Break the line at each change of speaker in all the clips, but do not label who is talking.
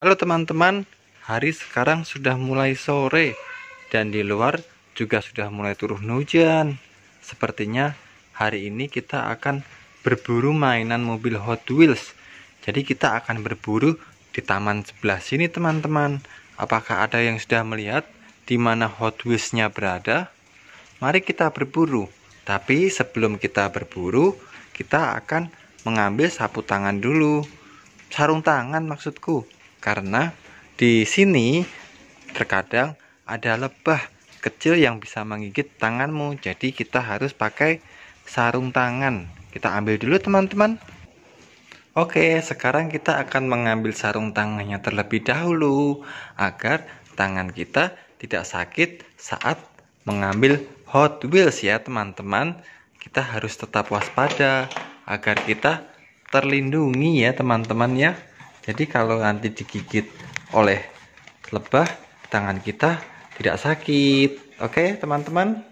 Halo teman-teman, hari sekarang sudah mulai sore dan di luar juga sudah mulai turun hujan. Sepertinya hari ini kita akan berburu mainan mobil Hot Wheels. Jadi kita akan berburu di taman sebelah sini teman-teman. Apakah ada yang sudah melihat di mana Hot Wheels-nya berada? Mari kita berburu. Tapi sebelum kita berburu, kita akan mengambil sapu tangan dulu. Sarung tangan maksudku karena di sini terkadang ada lebah kecil yang bisa menggigit tanganmu jadi kita harus pakai sarung tangan kita ambil dulu teman-teman Oke sekarang kita akan mengambil sarung tangannya terlebih dahulu agar tangan kita tidak sakit saat mengambil Hot Wheels ya teman-teman kita harus tetap waspada agar kita terlindungi ya teman-teman ya jadi kalau nanti digigit oleh lebah tangan kita tidak sakit oke teman-teman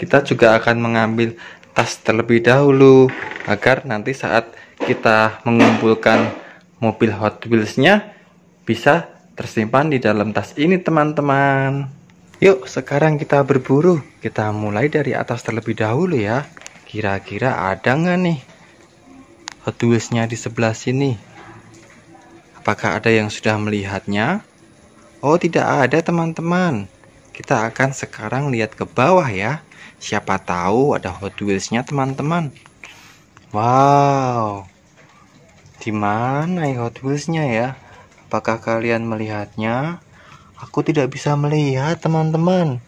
kita juga akan mengambil tas terlebih dahulu agar nanti saat kita mengumpulkan mobil Hot Wheels-nya bisa tersimpan di dalam tas ini teman-teman yuk sekarang kita berburu kita mulai dari atas terlebih dahulu ya kira-kira ada nggak nih Hot Wheels-nya di sebelah sini Apakah ada yang sudah melihatnya? Oh, tidak ada, teman-teman. Kita akan sekarang lihat ke bawah ya. Siapa tahu ada Hot Wheels-nya, teman-teman. Wow. Dimana mana Hot Wheels-nya ya? Apakah kalian melihatnya? Aku tidak bisa melihat, teman-teman.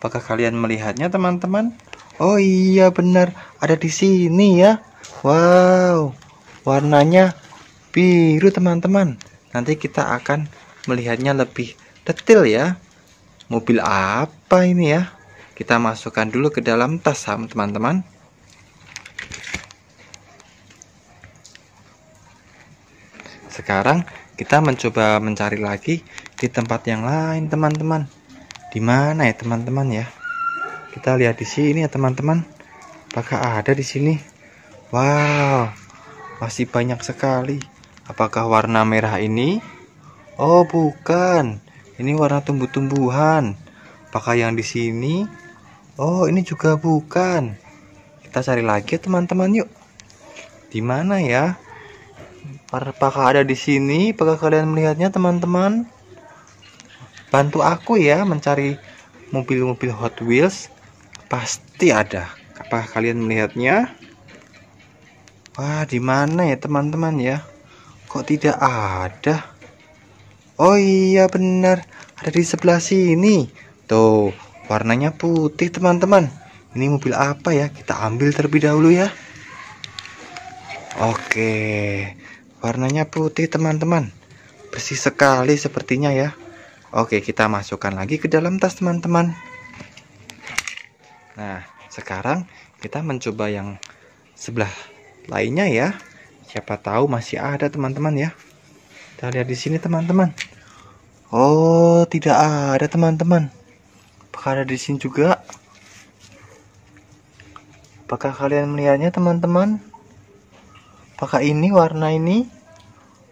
Apakah kalian melihatnya, teman-teman? Oh iya, benar. Ada di sini ya. Wow. Warnanya biru teman-teman nanti kita akan melihatnya lebih detail ya mobil apa ini ya kita masukkan dulu ke dalam tas teman-teman sekarang kita mencoba mencari lagi di tempat yang lain teman-teman di mana ya teman-teman ya kita lihat di sini ya teman-teman apakah ada di sini wow masih banyak sekali Apakah warna merah ini? Oh, bukan. Ini warna tumbuh-tumbuhan. Apakah yang di sini? Oh, ini juga bukan. Kita cari lagi ya, teman-teman yuk. Di mana ya? Apakah ada di sini? Apakah kalian melihatnya, teman-teman? Bantu aku ya mencari mobil-mobil Hot Wheels. Pasti ada. Apakah kalian melihatnya? Wah, di mana ya, teman-teman ya? kok tidak ada oh iya benar ada di sebelah sini tuh warnanya putih teman-teman ini mobil apa ya kita ambil terlebih dahulu ya oke warnanya putih teman-teman bersih sekali sepertinya ya oke kita masukkan lagi ke dalam tas teman-teman nah sekarang kita mencoba yang sebelah lainnya ya Siapa tahu masih ada teman-teman ya. Kita lihat di sini teman-teman. Oh, tidak ada teman-teman. Apakah ada di sini juga? Apakah kalian melihatnya teman-teman? Apakah ini warna ini?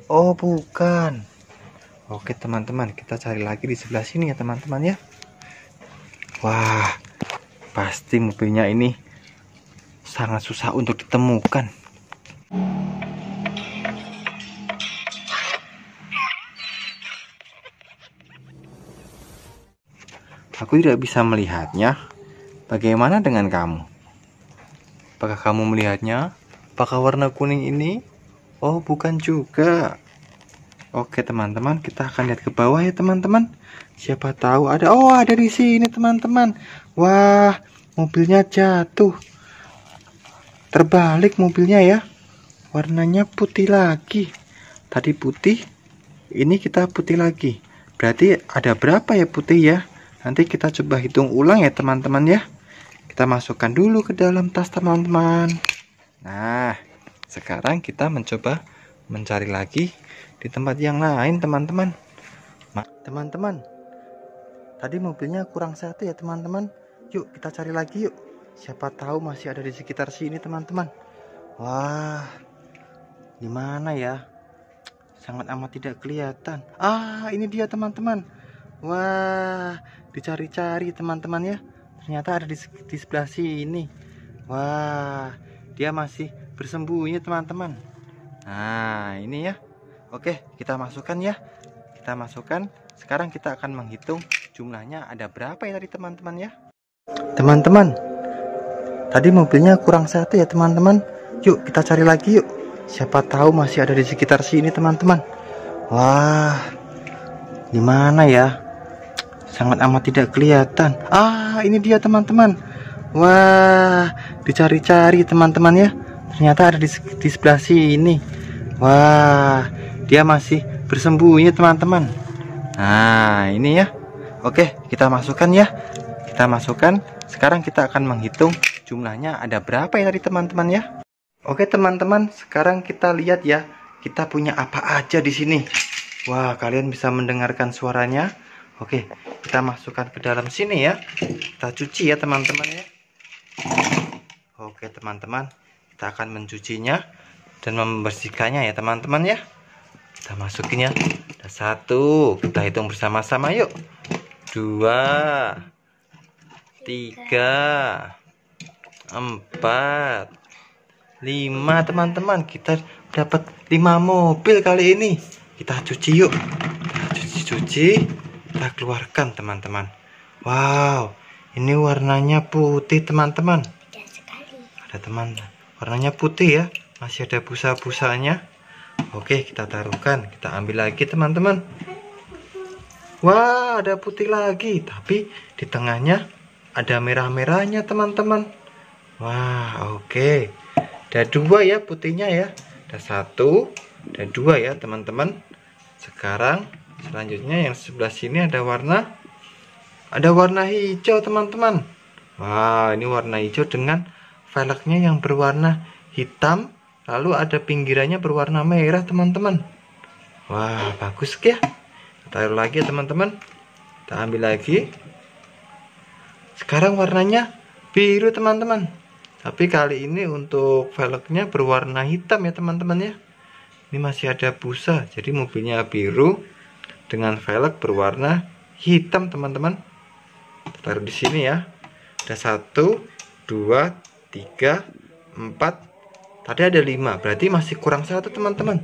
Oh, bukan. Oke teman-teman, kita cari lagi di sebelah sini ya teman-teman ya. Wah, pasti mobilnya ini sangat susah untuk ditemukan. Aku tidak bisa melihatnya. Bagaimana dengan kamu? Apakah kamu melihatnya? Apakah warna kuning ini? Oh, bukan juga. Oke, teman-teman, kita akan lihat ke bawah ya, teman-teman. Siapa tahu ada oh, ada di sini, teman-teman. Wah, mobilnya jatuh. Terbalik mobilnya ya. Warnanya putih lagi. Tadi putih, ini kita putih lagi. Berarti ada berapa ya putih ya? Nanti kita coba hitung ulang ya teman-teman ya. Kita masukkan dulu ke dalam tas teman-teman. Nah, sekarang kita mencoba mencari lagi di tempat yang lain teman-teman. Teman-teman, tadi mobilnya kurang satu ya teman-teman. Yuk kita cari lagi yuk. Siapa tahu masih ada di sekitar sini teman-teman. Wah, gimana ya? Sangat amat tidak kelihatan. Ah, ini dia teman-teman Wah, dicari-cari teman-teman ya. Ternyata ada di, di sebelah sini. Wah, dia masih bersembunyi teman-teman. Nah, ini ya. Oke, kita masukkan ya. Kita masukkan. Sekarang kita akan menghitung jumlahnya ada berapa ya tadi teman-teman ya. Teman-teman, tadi mobilnya kurang satu ya teman-teman. Yuk, kita cari lagi yuk. Siapa tahu masih ada di sekitar sini teman-teman. Wah, gimana ya? sangat amat tidak kelihatan ah ini dia teman-teman wah dicari-cari teman-teman ya ternyata ada di, di sebelah sini wah dia masih bersembunyi teman-teman nah ini ya oke kita masukkan ya kita masukkan sekarang kita akan menghitung jumlahnya ada berapa ya tadi teman-teman ya oke teman-teman sekarang kita lihat ya kita punya apa aja di sini wah kalian bisa mendengarkan suaranya oke kita masukkan ke dalam sini ya kita cuci ya teman-teman ya oke teman-teman kita akan mencucinya dan membersihkannya ya teman-teman ya kita masukinnya ada satu kita hitung bersama-sama yuk dua tiga empat lima teman-teman kita dapat lima mobil kali ini kita cuci yuk kita cuci-cuci kita keluarkan teman-teman wow ini warnanya putih teman-teman ada teman warnanya putih ya masih ada busa-busanya oke kita taruhkan kita ambil lagi teman-teman wah ada putih lagi tapi di tengahnya ada merah-merahnya teman-teman wah oke ada dua ya putihnya ya ada satu ada dua ya teman-teman sekarang selanjutnya yang sebelah sini ada warna ada warna hijau teman-teman wah ini warna hijau dengan velgnya yang berwarna hitam lalu ada pinggirannya berwarna merah teman-teman wah bagus ya taruh lagi ya teman-teman kita ambil lagi sekarang warnanya biru teman-teman tapi kali ini untuk velgnya berwarna hitam ya teman-teman ya ini masih ada busa jadi mobilnya biru dengan velg berwarna hitam teman-teman taruh di sini ya ada satu dua tiga empat tadi ada lima berarti masih kurang satu teman-teman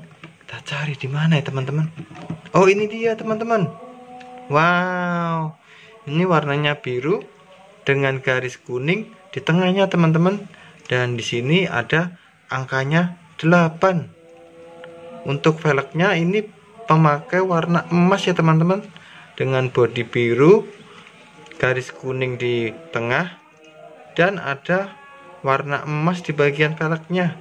kita cari di mana ya teman-teman oh ini dia teman-teman wow ini warnanya biru dengan garis kuning di tengahnya teman-teman dan di sini ada angkanya delapan. untuk velgnya ini pemakai warna emas ya teman-teman dengan bodi biru garis kuning di tengah dan ada warna emas di bagian velgnya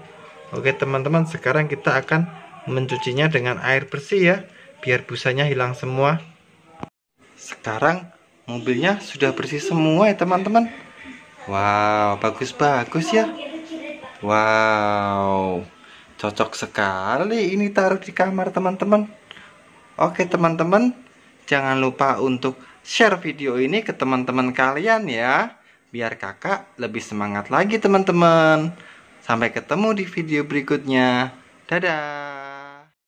oke teman-teman sekarang kita akan mencucinya dengan air bersih ya biar busanya hilang semua sekarang mobilnya sudah bersih semua ya teman-teman wow bagus-bagus ya wow cocok sekali ini taruh di kamar teman-teman Oke teman-teman, jangan lupa untuk share video ini ke teman-teman kalian ya. Biar kakak lebih semangat lagi teman-teman. Sampai ketemu di video berikutnya. Dadah.